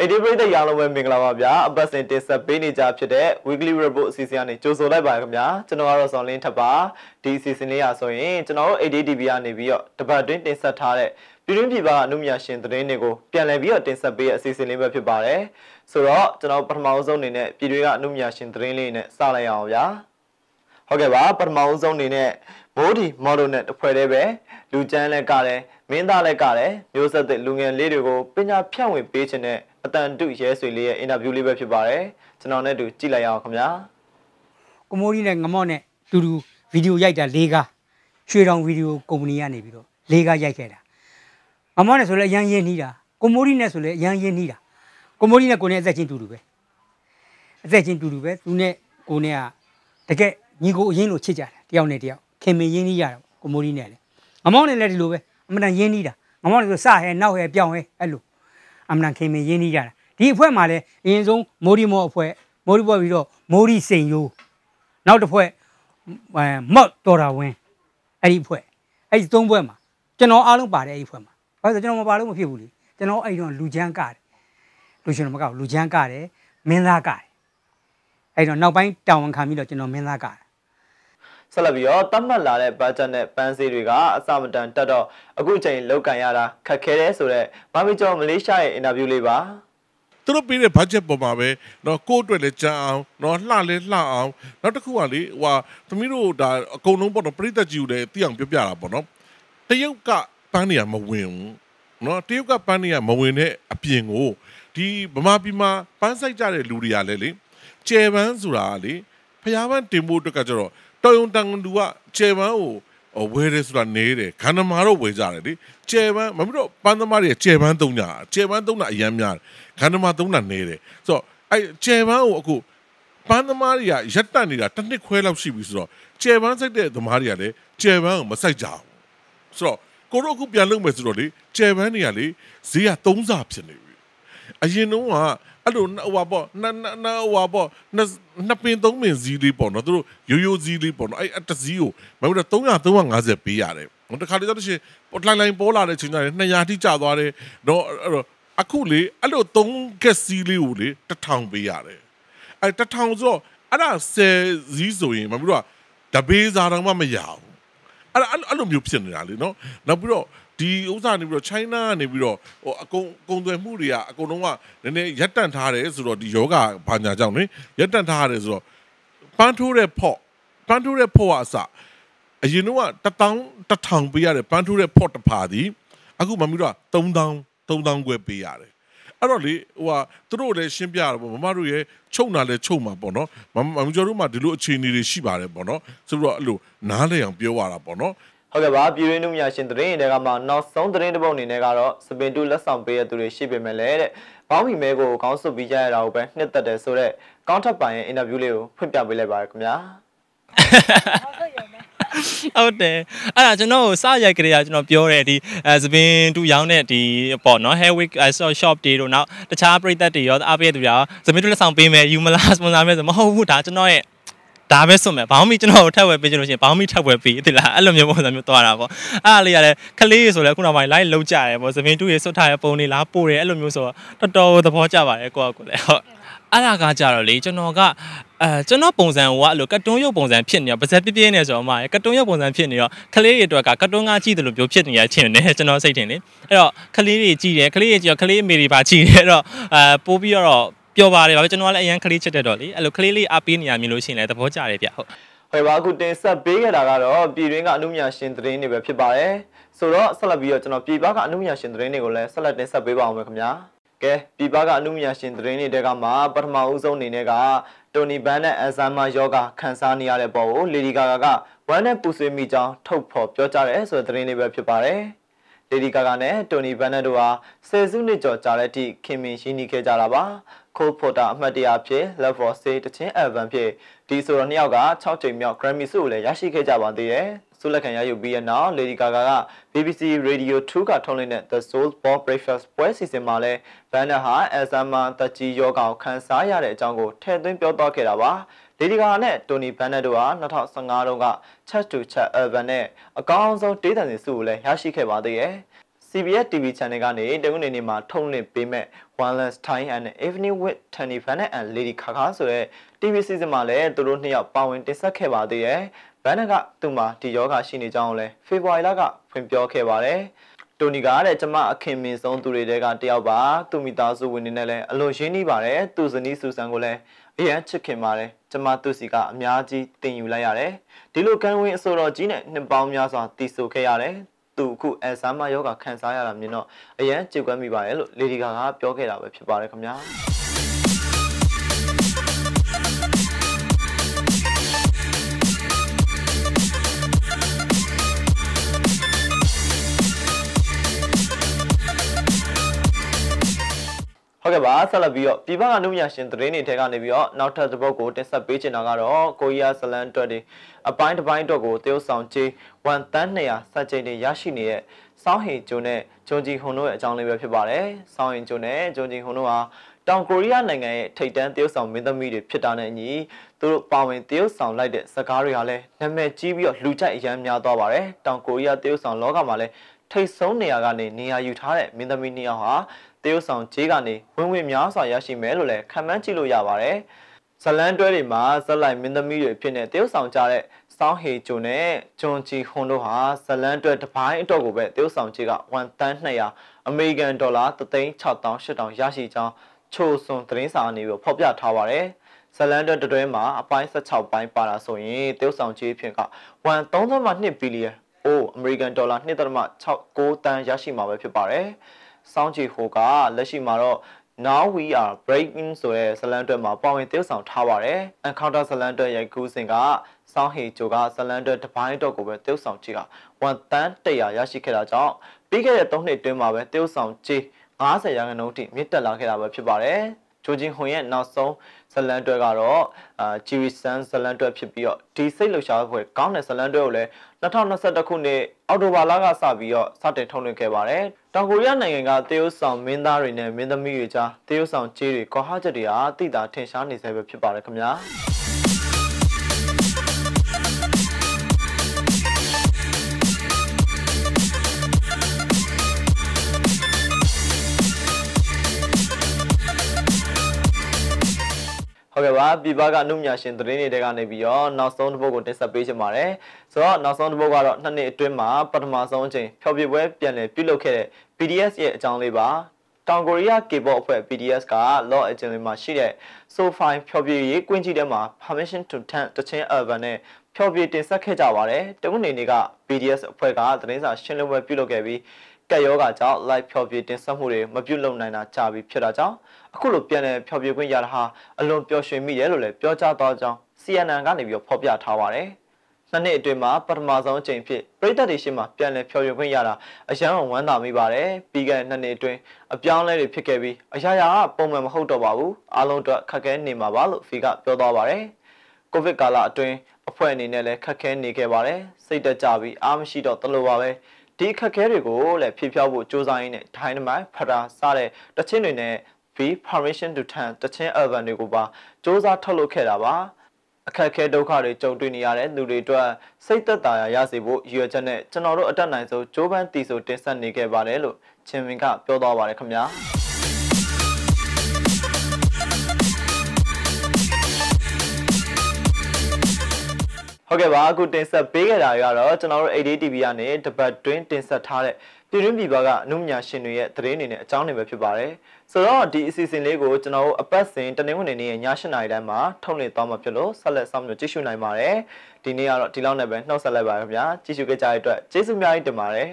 အေဒီပရိသတ်အားလုံးပဲမင်္ဂလာပါဗျာအပတ်စဉ်တင်ဆက်ပေးနေကြဖြစ်တဲ့ weekly report အစီအစဉ်ကနေကြိုဆိုလိုက်ပါခင်ဗျာကျွန်တော်ကတော့ဇွန်လင်းထပ်ပါဒီအစီအစဉ်လေးอ่ะဆိုရင်ကျွန်တော်တို့ ADTV ကနေပြီးတော့တပတ်တွင်းတင်ဆက်ထားတဲ့ပြည်တွင်းပြည်ပအမှုမြရှင်သတင်းတွေကိုပြန်လည်ပြီးတော့တင်ဆက်ပေးရအစီအစဉ်လေးပဲဖြစ်ပါတယ်ဆိုတော့ကျွန်တော်ပထမအဆုံးအနေနဲ့ပြည်တွင်းကအမှုမြရှင်သတင်းလေးနဲ့စလိုက်အောင်ဗျာဟုတ်ကဲ့ပါပထမအဆုံးအနေနဲ့မိုးဒီမော်ဒယ်နဲ့တစ်ဖွဲ့တည်းပဲလူချမ်းလက်ကလည်းမင်းသားလည်းကတယ်မျိုးဆက်သစ်လူငယ်လေးတွေကိုပညာဖြန့်ဝေပေးခြင်းနဲ့အတန်တုရဲဆွေလေးရဲ့အင်တာဗျူးလေးပဲဖြစ်ပါတယ်ကျွန်တော်နဲ့တူကြည့်လိုက်ရအောင်ခင်ဗျာကမိုးကြီးနဲ့ငမော့နဲ့တူတူဗီဒီယိုရိုက်တာ၄ကားရွှေတောင်ဗီဒီယိုကုမ္ပဏီကနေပြီးတော့၄ကားရိုက်ခဲ့တာငမော့နဲ့ဆိုလဲအရန်ရင်းနှီးတာကမိုးကြီးနဲ့ဆိုလဲအရန်ရင်းနှီးတာကမိုးကြီးနဲ့ကိုနဲ့အသက်ချင်းတူတူပဲအသက်ချင်းတူတူပဲသူနဲ့ကိုနဲ့ကတကယ်ညီကိုအရင်လိုချစ်ကြတယ်တယောက်နဲ့တယောက်ခင်မင်ရင်းနှီးရတာကမိုးကြီးနဲ့လေငမော့နဲ့လည်းဒီလိုပဲအမှန်တန်ရင်းနှီးတာငမောလည်းဆိုစဟဲနောက်ဟဲပြောင်းဟဲအဲ့လိုအမှန်တန်ခင်မင်းရင်းနှီးကြတာဒီအဖွဲ့မှာလည်းအရင်ဆုံးမိုးဒီမောအဖွဲ့မိုးဒီဖွဲ့ပြီးတော့မိုးဒီစိန်ယိုးနောက်တစ်ဖွဲ့မော့တော်တာဝင်းအဲ့ဒီဖွဲ့အဲ့ဒီသုံးဖွဲ့မှာကျွန်တော်အားလုံးပါတယ်အဲ့ဒီဖွဲ့မှာဘာလို့ကျွန်တော်မပါလို့မဖြစ်ဘူးလေကျွန်တော်အဲ့ဒီတော့လူချမ်းကတယ်လူရှင်တော်မကောက်လူချမ်းကတယ်မင်းသားကတယ်အဲ့တော့နောက်ပိုင်းတာဝန်ခံပြီးတော့ကျွန်တော်မင်းသားကတယ်ဆက်လက်ပြီးတော့တတ်မှတ်လာတဲ့ budget နဲ့ပန်းစည်းတွေကအစမတန်တက်တော့အခုချိန်လောက်ကန်ရတာခက်ခဲတယ်ဆိုတော့မမီကျော်မလေးရှားရဲ့ interview လေးပါသူတို့ပေးတဲ့ budget ပေါ်မှာပဲเนาะကိုယ့်အတွက်လည်းကြံအောင်เนาะလှလဲလှအောင်နောက်တစ်ခုကလေဟိုဟာသမီးတို့ဒါအကုန်လုံးပေါ့နော်ပြည်သက်ကြီးကိုလည်းသိအောင်ပြောပြတာပေါ့နော်တရုတ်ကပန်းနေရမဝင်ဘူးเนาะတရုတ်ကပန်းနေရမဝင်တဲ့အပြင်ကိုဒီဗမာပြည်မှာပန်းဆိုင်ကြတဲ့လူတွေကလည်းလေကျဲပန်းဆိုတာလေဖျားပန်းတင်ဖို့အတွက်ကကျတော့တော်ယုံတန်ကန်သူကကျဲပန်းကိုဝဲတယ်ဆိုတာနေတယ်ခန္ဓာမာတော့ဝဲကြတယ်လေကျဲပန်းမပြီးတော့ပန်းသမားတွေကကျဲပန်းသုံးကြကျဲပန်းသုံးတာအရမ်းများတယ်ခန္ဓာမာသုံးတာနေတယ်ဆိုတော့အဲ့ကျဲပန်းကိုအခုပန်းသမားတွေကရက်တက်နေတာတစ်နှစ်ခွဲလောက်ရှိပြီဆိုတော့ကျဲပန်းစိုက်တဲ့သမားတွေကလည်းကျဲပန်းကိုမစိုက်ကြဘူးဆိုတော့ကိုတို့အခုပြန်လုပ်မယ်ဆိုတော့လေကျဲပန်းတွေကလေဈေးကသုံးစားဖြစ်နေပြီအရင်တုန်းကအဲ့လိုဟိုပါပေါ့နနဟိုပါပေါ့နှစ်ပင်သုံးပင်ဇီးလေးပေါ့နော်သူတို့ရိုးရိုးဇီးလေးပေါ့နော်အဲ့တဇီးကိုမဟုတ်တော့300 350ပေးရတယ်နော်တခါတည်းတော့ရှင်ပေါ်လိုင်းလိုင်းပေါ်လာတဲ့ချိန်ကျရင်200တိကျသွားတယ်နော်အဲ့တော့အခုလေအဲ့လို3ကက်စီလေးကိုလေ1000ပေးရတယ်အဲ့1000ဆိုတော့အဲ့ဒါ10ဇီးဆိုရင်မဟုတ်တော့တပေးစားတော့မှမရဘူးအဲ့ဒါအဲ့လိုမျိုးဖြစ်နေတာလေနော်နောက်ပြီးတော့ဒီဥစ္စာနေပြီးတော့ China ကနေပြီးတော့ဟိုအကုန်ကုန်သွယ်မှုတွေကအကုန်လုံးကနည်းနည်းရပ်တန့်ထားတယ်ဆိုတော့ဒီယောဂဘာညာကြောင့်လေရပ်တန့်ထားရတယ်ဆိုတော့ပန်းထိုးတဲ့ဖော့ပန်းထိုးတဲ့ဖော့ကအစအရင်တော့ကတထောင်တထောင်ပေးရတယ်ပန်းထိုးတဲ့ဖော့တစ်ဖာသည်အခုမမီတော့3000 3000ကျွဲပေးရတယ်အဲ့တော့လေဟိုဟာသူတို့လည်းရှင်းပြရတော့မမတို့ရဲ့ချုပ်တာလည်းချုပ်မှာပေါ့နော်မမတို့မှဒီလိုအခြေအနေတွေရှိပါတယ်ပေါ့နော်ဆိုတော့အဲ့လိုနားလည်အောင်ပြောရတာပေါ့နော်ဟုတ်ကဲ့ပါပြည်ရင်းလူများရှင်သတင်းတွေကမှနောက်ဆုံးသတင်းတစ်ပုဒ်အနေနဲ့ကတော့စပင်တူလက်ဆောင်ပေးရသူတွေရှိပေမဲ့လည်းတဲ့ဘောင်းမီမဲကိုကောင်းဆုပြီးကြရတာကိုပဲနှစ်သက်တယ်ဆိုတော့ကောင်းထပ်ပိုင်ရဲ့အင်တာဗျူးလေးကိုဖွင့်ပြပေးလိုက်ပါရခင်ဗျာဟုတ်တယ်အဲ့ဒါကျွန်တော်ကိုစရိုက်ကလေးကကျွန်တော်ပြောတယ်ဒီအဲသပင်တူရောင်းတဲ့ဒီပေါ့နော် hair wig shop တွေတို့နောက်တခြားပရိသတ်တွေရောအားပေးတဲ့သူတွေရောသပင်တူလက်ဆောင်ပေးမယ်ယူမလားစပွန်ဆာမယ်ဆိုမဟုတ်ဘူးဒါကျွန်တော်ရဲ့ဒါပဲစွန့်မယ်ဘောင်းမီကျွန်တော်ကိုထပ်ဝယ်ပေးချင်လို့ရှိရင်ဘောင်းမီထပ်ဝယ်ပေးသိလားအဲ့လိုမျိုးပုံစံမျိုးသွားတာပေါ့အဲ့ဒါလေးရတယ်ခလေးရေဆိုလဲခုနောက်ပိုင်း live လောက်ကြတယ်ပေါ့သပင်တူရေစွတ်ထားတဲ့ပုံလေးလားပို့တယ်အဲ့လိုမျိုးဆိုတော့တော်တော်သဘောကျပါတယ်ကိုကကိုလည်းဟုတ်အဲ့ဒါကကြတော့လေကျွန်တော်ကအဲကျွန်တော်ပုံစံကအဲ့လိုကတ်တုန်းရုပ်ပုံစံဖြစ်နေရပါဇက်ပြပြနေဆိုတော့မှကတ်တုန်းရုပ်ပုံစံဖြစ်နေတော့ကလေးတွေအတွက်ကကတ်တုန်းကကြည့်တယ်လို့ပြောဖြစ်နေရချင်းနေကျွန်တော်စိတ်ထင်လေအဲ့တော့ကလေးတွေကြည့်တယ်ကလေးတွေကြည့်တော့ကလေးအမေတွေပါကြည့်တယ်အဲ့တော့အဲပို့ပြီးတော့ပျော်ပါတယ်ဗျာကျွန်တော်ကလည်းအရန်ကလေးချစ်တဲ့တော့လေအဲ့လိုကလေးလေးအားပေးနေရမြင်လို့ရှိရင်လည်းသဘောကျတယ်ဗျဟုတ်ဟဲ့ပါအခုတင်ဆက်ပေးခဲ့တာကတော့ပြည်တွင်းကအမှုညာရှင်သတင်းတွေပဲဖြစ်ပါတယ်ဆိုတော့ဆက်လက်ပြီးတော့ကျွန်တော်ပြည်ပကအမှုညာရှင်သတင်းတွေကိုလည်းဆက်လက်တင်ဆက်ပေးပါအောင်မယ်ခင်ဗျာကဲပြည်ပကအမှုညာရှင်သတင်းတွေတဲကမှပထမဦးဆုံးအနေနဲ့ကတိုနီဘန်နဲ့အန်ဆာမယောဂခန်းစားနေရတဲ့ပုံကိုလေဒီဂါဂါကဝမ်းနဲ့ပူဆွေးမိကြောင်းထုတ်ဖော်ပြောကြားတယ်ဆိုတဲ့သတင်းလေးပဲဖြစ်ပါတယ်လေဒီကာဂါနဲ့တိုနီဘန်နက်တို့ဟာဆယ်စုနှစ်ကျော်ကြာတဲ့အထိခင်မင်ရှိနေခဲ့ကြတာပါကိုဖိုတာအမှတ်တရအဖြစ် Love for Say တချင်း album ဖြစ်ဒီဆိုတော့နှစ်ယောက်က6ချိန်မြောက် Grammy ဆုကိုလည်းရရှိခဲ့ကြပါသေးတယ်ဆုလက်ခံရယူပြီးရနောက် Lady Gaga က BBC Radio 2ကထုတ်လွှင့်တဲ့ The Soul Ball Breakfast ပွဲစီစဉ်မှာလဲဘန်နာဟာ Alzheimer တကြီးရောဂါကိုခံစားရတဲ့အကြောင်းကိုထည့်သွင်းပြောသွားခဲ့တာပါလေဒီဂါနဲ့တိုနီဘန်နက်တို့ဟာ2015တုန်းက Chess to Chess Urban နဲ့အကောင်းဆုံးဒေသစင်ဆုကိုလည်းရရှိခဲ့ပါသေးတယ်။ CBS TV channel ကနေတနင်္ဂနွေနေ့မှာထုတ်လွှင့်ပေးမဲ့ One Last Time and Evening with Tony Bennett and Lady Gaga ဆိုတဲ့ TV season မှာလည်းသူတို့နှစ်ယောက်ပါဝင်တင်ဆက်ခဲ့ပါသေးတယ်။ဘန်နက်ကသူ့မှာဒီယောဂရှိနေကြောင်းလည်း February လကဖွင့်ပြောခဲ့ပါတယ်။တိုနီကတဲ့ကျမအခင်မင်းဆုံးသူတွေတဲကတယောက်ပါသူမိသားစုဝင်နေနဲ့လည်းအလွန်ရှင်းနေပါတယ်သူဇနီးဆူဆန်ကိုလည်းအရန်ချစ်ခင်ပါတယ်ကျမသူစီကအများကြီးတင်ယူလိုက်ရတယ်ဒီလိုကံဝင်အစောတော်ကြီးနဲ့နှစ်ပေါင်းများစွာတည်ဆိုခဲ့ရတယ်သူအခုအန်ဆာမယောဂခံစားရတာမြင်တော့အရန်ကြေကွမ်းမိပါတယ်လို့လေဒီဂါကပြောခဲ့တာပဲဖြစ်ပါတယ်ခင်ဗျာပါဆက်လက်ပြီးတော့ပြည်ပအနုမြရှင်သတင်းတွေထဲကနေပြီးတော့နောက်ထပ်တစ်ပုတ်ကိုတင်ဆက်ပေးချင်တာကတော့ကိုရီးယားဇလန်အတွက်တွေအပိုင်းတစ်ပိုင်းအတွက်ကိုတရုတ်ဆောင်ကြီးဝန်တန်း200စက်ချိန်တွေရရှိနေတဲ့စောင်းဟင်ဂျုံနဲ့ဂျုံဂျီဟွန်တို့ရဲ့အကြောင်းလေးပဲဖြစ်ပါတယ်။စောင်းဟင်ဂျုံနဲ့ဂျုံဂျီဟွန်တို့ဟာတောင်ကိုရီးယားနိုင်ငံရဲ့ထိပ်တန်းတရုတ်ဆောင်မင်းသမီးတွေဖြစ်တာနဲ့အညီသူတို့ပါဝင်တရုတ်ဆောင်လိုက်တဲ့စကားတွေကလည်းနာမည်ကြီးပြီးတော့လူကြိုက်အများများသွားပါတယ်။တောင်ကိုရီးယားတရုတ်ဆောင်လောကမှာလည်းထိတ်ဆုံးနေရာကနေနေရာယူထားတဲ့မင်းသမီးနှစ်ယောက်ဟာတရုတ်ဆောင်ဂျေးကနေဝင်ဝင်များစွာရရှိမယ်လို့လည်းခံမှန်းကြည့်လို့ရပါတယ်။ဇလန်တွဲတွေမှာဇက်လိုက်မင်းသမီးတွေဖြစ်တဲ့တရုတ်ဆောင်ကြတဲ့ဆောင်းဟေဂျိုနဲ့ဂျွန်ဂျီဟွန်တို့ဟာဇလန်တွဲတစ်ပိုင်းအတော့ကိုပဲတရုတ်ဆောင်ကြီးက1တန်း200အမေရိကန်ဒေါ်လာ3,600,800ရရှိကြောင်းချိုဆွန်သတင်းစာအနေနဲ့ဖော်ပြထားပါတယ်။ဇလန်တွဲတွဲမှာအပိုင်း16ပိုင်းပါတာဆိုရင်တရုတ်ဆောင်ကြီးအဖြစ်က1.32ဘီလီယံအမေရိကန်ဒေါ်လာ2.69တန်ရရှိမှာပဲဖြစ်ပါတယ်။စောင်းချီဟိုကလက်ရှိမှာတော့ now we are breaking ဆိုတဲ့ဇလန်အတွက်မှာပါဝင်သီးဆောင်ထားပါတယ်။ encounter ဇလန်အတွက်ရိုက်ကူးစဉ်ကစောင်းဟေချိုကဇလန်အတွက်တပိုင်းတော့ကိုပဲသီးဆောင်ချီက1တန်း100ရရှိခဲ့တာကြောင့်ပြီးခဲ့တဲ့3နှစ်အတွင်းမှာပဲသီးဆောင်ချီ90ရာခိုင်နှုန်းထိမြင့်တက်လာခဲ့တာပဲဖြစ်ပါတယ်။ဂျိုဂျင်ဟွန်ရဲ့နောက်ဆုံးဇလန်တွဲကတော့အာဂျီရီဆန်ဇလန်တွဲဖြစ်ပြီးတော့ဒီစိတ်လှုပ်ရှားဖွယ်ကောင်းတဲ့ဇလန်တွဲကိုလည်း2021ခုနှစ်အောက်တိုဘာလကစပြီးတော့စတင်ထုတ်လွှင့်ခဲ့ပါတယ်။တောင်ကိုရီးယားနိုင်ငံကသေယုဆောင်မင်းသားတွေနဲ့မင်းသမီးတွေကြားသေယုဆောင်ကြေးတွေကော်ဟာချက်တွေဟာတိတာထင်ရှားနေဆဲပဲဖြစ်ပါတယ်ခင်ဗျာ။ဟုတ်ကဲ့ပါပြပကအမှုညာရှင်သတင်းတွေကနေပြီးတော့နောက်ဆုံးတစ်ပုဒ်ကိုတင်ဆက်ပေးချင်ပါတယ်ဆိုတော့နောက်ဆုံးတစ်ပုဒ်ကတော့နှစ်နှစ်အတွင်းမှာပထမဆုံးအချိန်ဖျော်ဖြေပွဲပြန်လည်ပြုလုပ်ခဲ့တဲ့ PDS ရဲ့အကြောင်းလေးပါတောင်ကိုရီးယား K-pop အဖွဲ့ BTS က Law Agency မှာရှိတဲ့ SoFi ဖျော်ဖြေရေးကွင်းကြီးထဲမှာ Permission to Dance တချင်း Urban နဲ့ဖျော်ဖြေတင်ဆက်ခဲ့ကြပါတယ်။တဦးနေနေက BTS အဖွဲ့ကသတင်းစာရှင်းလင်းပွဲပြုလုပ်ခဲ့ပြီးကက်ယောဂါကြောင့် live ဖြောပြတင်ဆက်မှုတွေမပြုတ်လုံနိုင်တာကြာပြီဖြစ်တာကြောင့်အခုလိုပြန်လည်ဖြောပြခွင့်ရတာဟာအလွန်ပျော်ရွှင်မိတယ်လို့လည်းပြောကြားသွားကြောင်း CNN ကနေပြီးတော့ဖော်ပြထားပါတယ်။နှစ်နှစ်အတွင်းမှာပထမဆုံးအကြိမ်ဖြစ်ပြည်သက်တွေရှိမှပြန်လည်ဖြောပြခွင့်ရတာအရန်ဝမ်းသာမိပါတယ်။ပြီးခဲ့တဲ့နှစ်နှစ်အတွင်းအပြောင်းလဲတွေဖြစ်ခဲ့ပြီးအရာရာကပုံမှန်မဟုတ်တော့ပါဘူး။အားလုံးအတွက်ခက်ခဲနေမှာပါလို့ဖီကပြောသွားပါတယ်။ကိုဗစ်ကာလအတွင်းအဖွဲ့အနေနဲ့လည်းခက်ခဲနေခဲ့ပါတယ်။စိတ်တက်ကြပြီးအားမရှိတော့တလို့ပါပဲ။ဒီအခက်အခဲတွေကိုလည်းဖြေဖြောက်ဖို့စူးစမ်းရင်းနဲ့ Dynamite, Fada စတဲ့တချင်းတွေနဲ့ V Permission to Turn တချင်း album တွေကိုပါစူးစမ်းထုတ်လုပ်ခဲ့တာပါအခက်အခဲဒုက္ခတွေကြုံတွေ့နေရတဲ့သူတွေအတွက်စိတ်သက်သာရာရစေဖို့ရည်ရွယ်ချက်နဲ့ကျွန်တော်တို့အတက်နိုင်ဆုံးကြိုးပမ်းတည်ဆိုတင်ဆက်နေခဲ့ပါတယ်လို့ချင်းမင်ကပြောသွားပါတယ်ခင်ဗျာဟုတ်ကဲ့ပါအခုတင်ဆက်ပေးခဲ့တာတွေကတော့ကျွန်တော်တို့ ADTV ကနေတပတ်တွင်းတင်ဆက်ထားတဲ့ပြည်တွင်းပြည်ပကအမှုညာရှင်တွေရဲ့သတင်းတွေနဲ့အကြောင်းတွေပဲဖြစ်ပါတယ်ဆိုတော့ဒီအစီအစဉ်လေးကိုကျွန်တော်တို့အပတ်စဉ်တနင်္ဂနွေနေ့ည7:00နာရီတိုင်းမှာထုတ်လွှင့်သွားမှာဖြစ်လို့ဆက်လက်ဆောင်မျိုးကြည့်ရှုနိုင်ပါတယ်ဒီနေ့ကတော့ဒီလောက်နဲ့ပဲနှုတ်ဆက်လိုက်ပါခင်ဗျာကြည့်ရှုခဲ့ကြတဲ့အတွက်ကျေးဇူးများကြီးတင်ပါတယ်